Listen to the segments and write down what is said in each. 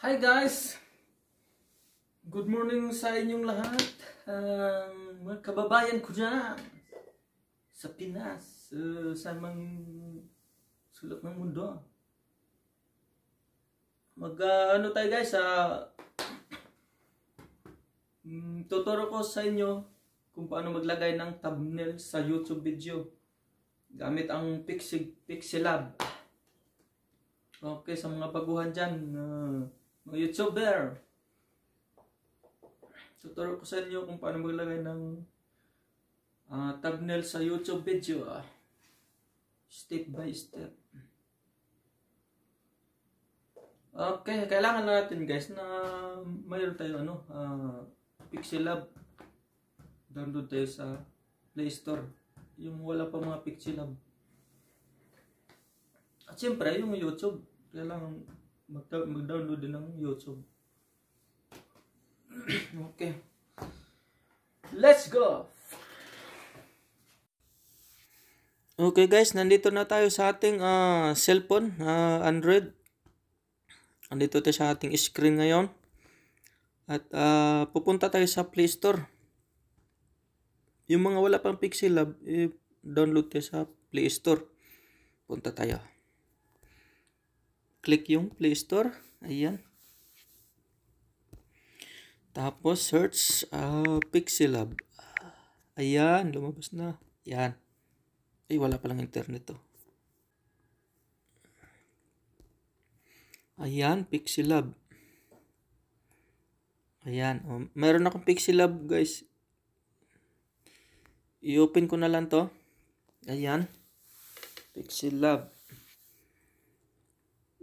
Hi guys! Good morning sa inyong lahat. Um, mga kababayan ko dyan sa Pinas, uh, sa mang sulok ng mundo. Mag uh, ano tayo guys, uh, um, tuturo ko sa inyo kung paano maglagay ng thumbnail sa YouTube video gamit ang Pixel, Pixelab. Okay, sa mga baguhan dyan, uh, mga YouTuber. Tuturo ko sa inyo kung paano maglagay ng uh, thumbnail sa YouTube video. Ah. Step by step. Okay, kailangan natin guys na mayroon tayo ano, uh, Pixel Lab. Download tayo sa Play Store. Yung wala pa mga Pixel Lab. At syempre, yung YouTube, kailangan mag-download din ng YouTube. okay. Let's go! Okay guys, nandito na tayo sa ating uh, cellphone, uh, Android. Nandito tayo sa ating screen ngayon. At uh, pupunta tayo sa Play Store. Yung mga wala pang Pixel Lab, eh, download tayo sa Play Store. Punta tayo click yung Play Store. Ayan. Tapos search uh, Pixelab. Ayan, lumabas na. Ayan. Ay, wala palang internet to. Ayan, Pixelab. Ayan. Oh, meron akong Pixelab, guys. I-open ko na lang to. Ayan. Pixelab.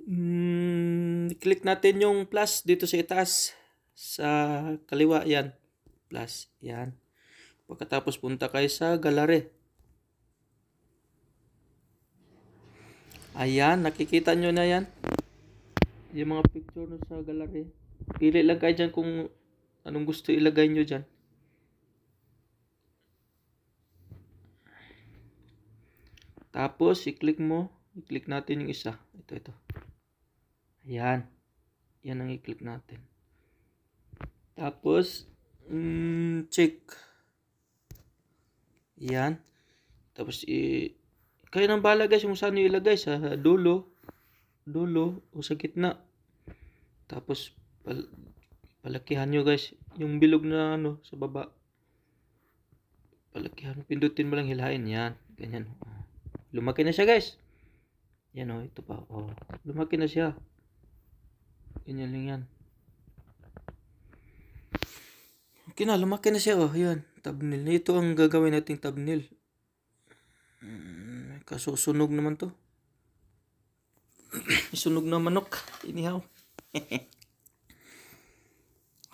Mm, click natin yung plus dito sa itaas. Sa kaliwa, yan. Plus, yan. Pagkatapos punta kayo sa gallery. Ayan, nakikita nyo na yan. Yung mga picture no sa gallery. Pili lang kayo dyan kung anong gusto ilagay nyo dyan. Tapos, i-click mo. I-click natin yung isa. Ito, ito. Ayan. Yan ang i-click natin. Tapos, mm, check. Yan. Tapos, i kayo nang bala guys kung saan nyo ilagay. Sa dulo. Dulo o sa gitna. Tapos, pal palakihan nyo guys. Yung bilog na ano, sa baba. Palakihan. Pindutin mo lang hilahin. Yan. Ganyan. Oh. Lumaki na siya guys. Yan o. Oh, ito pa. Oh. Lumaki na siya. Ganyan lang yan. Okay na, lumaki na siya. Oh, yan. Thumbnail. Ito ang gagawin nating thumbnail. Hmm, sunog naman to. Isunog na manok. inihaw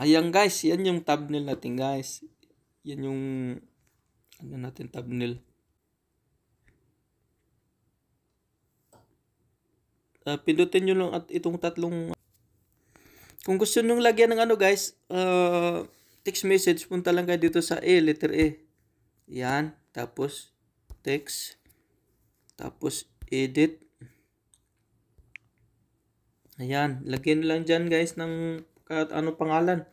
Ayan guys, yan yung thumbnail natin guys. Yan yung ano natin thumbnail. Uh, pindutin nyo lang at itong tatlong kung gusto nung lagyan ng ano guys, uh, text message, punta lang kayo dito sa A, letter A. Yan. Tapos, text. Tapos, edit. Ayan. Lagyan lang dyan guys ng kahit ano pangalan.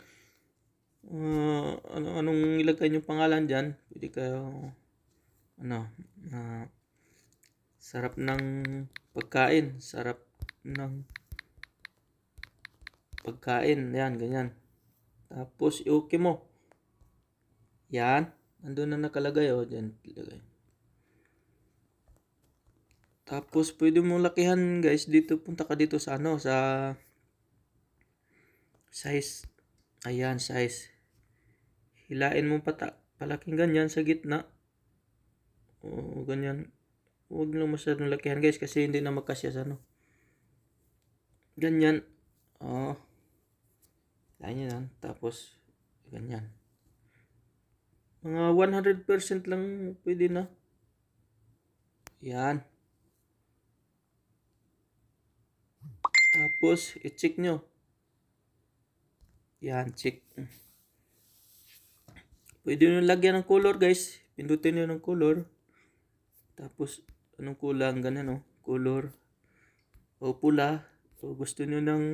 Uh, ano, anong ilagay yung pangalan diyan Pwede kayo, ano, uh, sarap ng pagkain. Sarap ng pagkain. Yan, ganyan. Tapos, i-okay mo. Yan. Nandun na nakalagay. O, oh. dyan. Ilagay. Tapos, pwede mo lakihan, guys. Dito, punta ka dito sa ano, sa size. Ayan, size. Hilain mo pata palaking ganyan sa gitna. O, ganyan. Huwag lang masyadong lakihan, guys, kasi hindi na magkasya sa ano. Ganyan. Oh. Ayan ah. Tapos, ganyan. Mga 100% lang pwede na. Yan. Tapos, i-check nyo. Yan, check. Pwede nyo lagyan ng color, guys. Pindutin nyo ng color. Tapos, anong kulang? Ganun, no? Oh. Color. O pula. O gusto nyo ng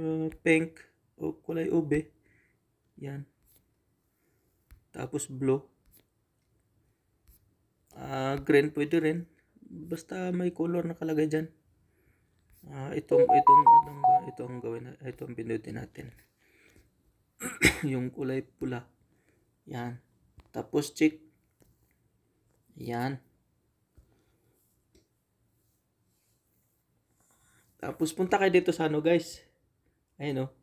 uh, pink o kulay ube. Yan. Tapos blue. Uh, green pwede rin. Basta may color nakalagay dyan. Uh, itong, itong, anong ba? Ito gawin, na, ito ang pinutin natin. yung kulay pula. Yan. Tapos check. Yan. Tapos punta kayo dito sa ano guys. Ayun o. Oh. No?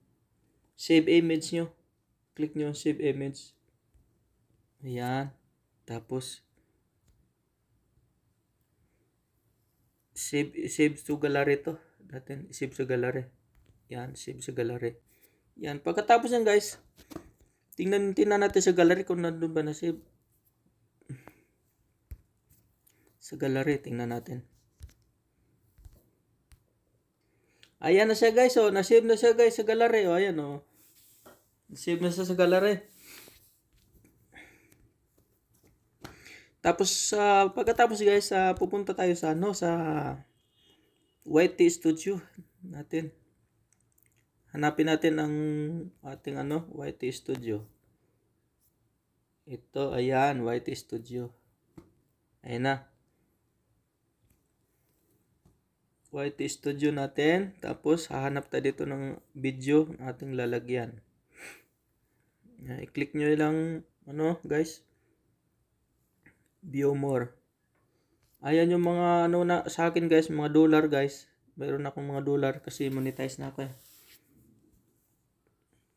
save image nyo. Click nyo save image. Ayan. Tapos, save, save to gallery to. Datin, save sa gallery. Yan, save sa gallery. Yan, pagkatapos yan guys, tingnan, tingnan natin sa gallery kung nandun ba na save. Sa gallery, tingnan natin. Ayan na siya guys, oh. Na-save na siya guys sa gallery, oh. Ayan, oh. Na-save na siya sa gallery. Tapos, uh, pagkatapos guys, uh, pupunta tayo sa, ano, sa YT Studio natin. Hanapin natin ang ating, ano, YT Studio. Ito, ayan, YT Studio. Ayan na. YT Studio natin. Tapos, hahanap tayo dito ng video na ating lalagyan. I-click nyo lang, ano guys, view more. Ayan yung mga ano na sa akin guys, mga dollar guys. Meron akong mga dollar kasi monetize na ako eh.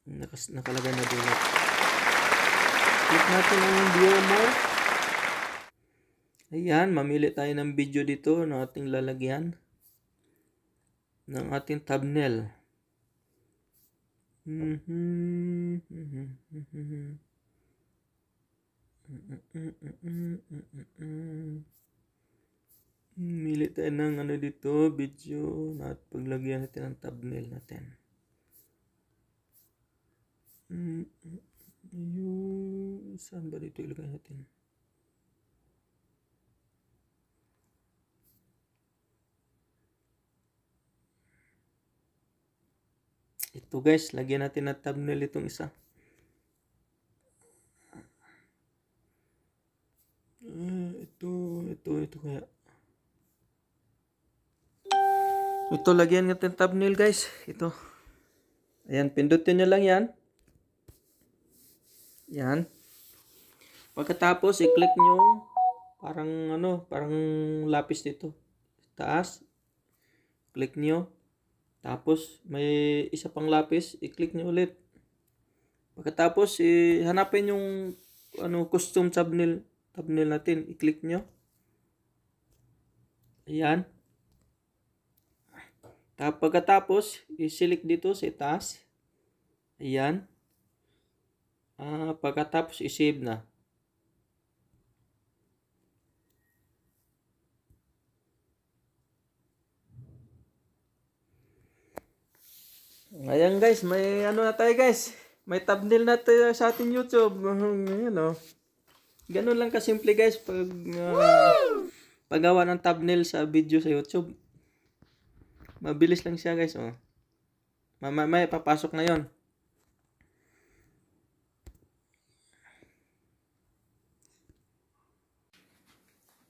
Nakas, nakalagay na dollar. Click natin ang view more. Ayan, mamili tayo ng video dito na ating lalagyan ng ating thumbnail. Mili tayo ng ano dito, video, at paglagyan natin ng thumbnail natin. Yun, saan ba dito ilagay natin? Ito guys, lagyan natin na thumbnail itong isa. Uh, ito, ito, ito kaya. Ito, lagyan natin thumbnail guys. Ito. Ayan, pindutin nyo lang yan. Yan. Pagkatapos, i-click nyo parang ano, parang lapis dito. Taas. Click nyo. Tapos, may isa pang lapis, i-click nyo ulit. Pagkatapos, eh, hanapin yung ano, custom thumbnail, thumbnail natin. I-click nyo. Ayan. Tapos, pagkatapos, i-select dito sa itaas. Ayan. Ah, pagkatapos, i-save na. Ayan guys, may ano na tayo guys. May thumbnail na tayo sa ating YouTube. Ayan Oh. Ganun lang kasimple guys pag uh, paggawa ng thumbnail sa video sa YouTube. Mabilis lang siya guys oh. Mamaya papasok na 'yon.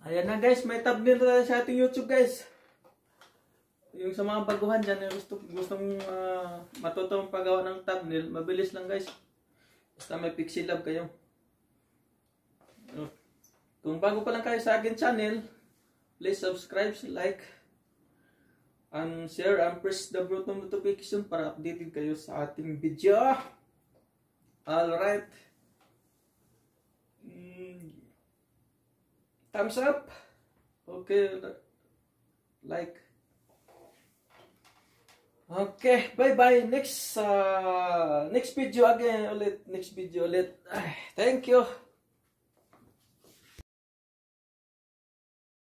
Ayan na guys, may thumbnail na tayo sa ating YouTube guys. Yung sa mga baguhan dyan, yung gusto, gustong uh, ah, matutong paggawa ng thumbnail, mabilis lang guys. Basta may pixel love kayo. Kung bago pa lang kayo sa akin channel, please subscribe, like, and share, and press the button notification para updated kayo sa ating video. Alright. Mm, thumbs up. Okay. Like. Okay, bye-bye. Next uh, next video again ulit. Next video ulit. Ay, thank you.